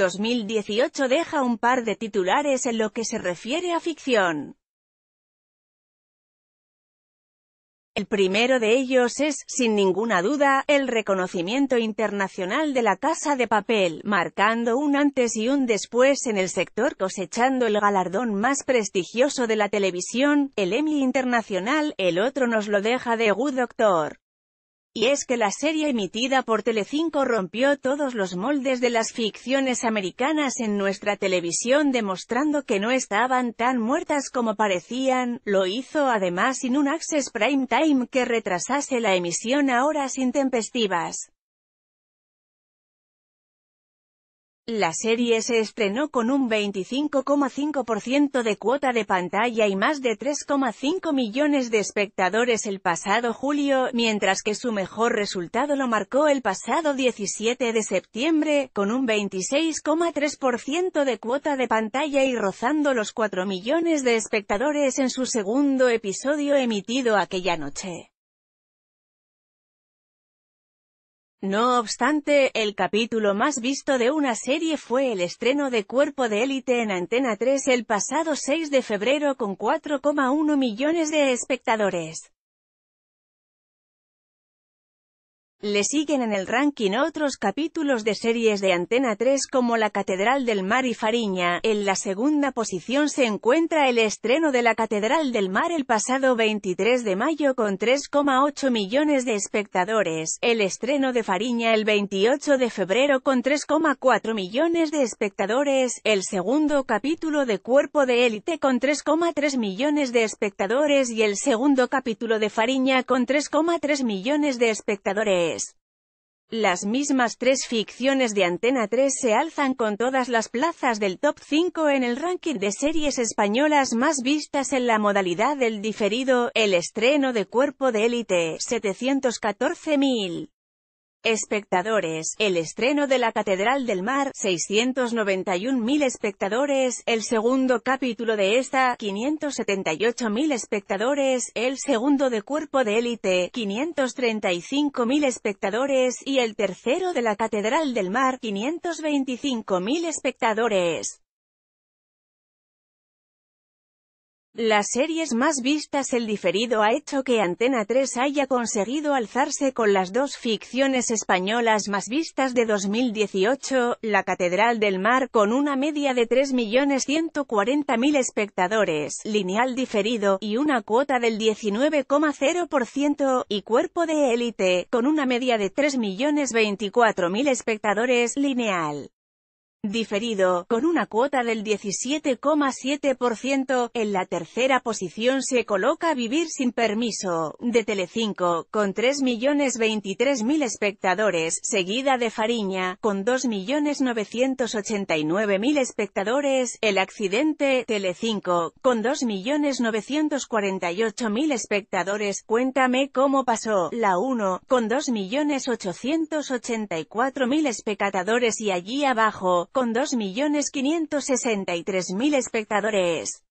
2018 deja un par de titulares en lo que se refiere a ficción. El primero de ellos es, sin ninguna duda, el reconocimiento internacional de la Casa de Papel, marcando un antes y un después en el sector cosechando el galardón más prestigioso de la televisión, el Emmy Internacional, el otro nos lo deja de Good Doctor. Y es que la serie emitida por Telecinco rompió todos los moldes de las ficciones americanas en nuestra televisión demostrando que no estaban tan muertas como parecían, lo hizo además sin un access prime time que retrasase la emisión a horas intempestivas. La serie se estrenó con un 25,5% de cuota de pantalla y más de 3,5 millones de espectadores el pasado julio, mientras que su mejor resultado lo marcó el pasado 17 de septiembre, con un 26,3% de cuota de pantalla y rozando los 4 millones de espectadores en su segundo episodio emitido aquella noche. No obstante, el capítulo más visto de una serie fue el estreno de Cuerpo de Élite en Antena 3 el pasado 6 de febrero con 4,1 millones de espectadores. Le siguen en el ranking otros capítulos de series de Antena 3 como La Catedral del Mar y Fariña. En la segunda posición se encuentra el estreno de La Catedral del Mar el pasado 23 de mayo con 3,8 millones de espectadores, el estreno de Fariña el 28 de febrero con 3,4 millones de espectadores, el segundo capítulo de Cuerpo de Élite con 3,3 millones de espectadores y el segundo capítulo de Fariña con 3,3 millones de espectadores. Las mismas tres ficciones de Antena 3 se alzan con todas las plazas del top 5 en el ranking de series españolas más vistas en la modalidad del diferido, el estreno de Cuerpo de Élite, 714.000. Espectadores, el estreno de la Catedral del Mar, 691.000 espectadores, el segundo capítulo de esta, 578.000 espectadores, el segundo de Cuerpo de Élite, 535.000 espectadores y el tercero de la Catedral del Mar, 525.000 espectadores. Las series más vistas el diferido ha hecho que Antena 3 haya conseguido alzarse con las dos ficciones españolas más vistas de 2018, La Catedral del Mar con una media de 3.140.000 espectadores, lineal diferido, y una cuota del 19,0%, y Cuerpo de Élite, con una media de 3.024.000 espectadores, lineal diferido, con una cuota del 17,7%, en la tercera posición se coloca Vivir sin permiso, de Telecinco, con 3.023.000 espectadores, seguida de Fariña, con 2.989.000 espectadores, El accidente, Telecinco, con 2.948.000 espectadores, Cuéntame cómo pasó, La 1, con 2.884.000 espectadores y allí abajo, con 2.563.000 espectadores.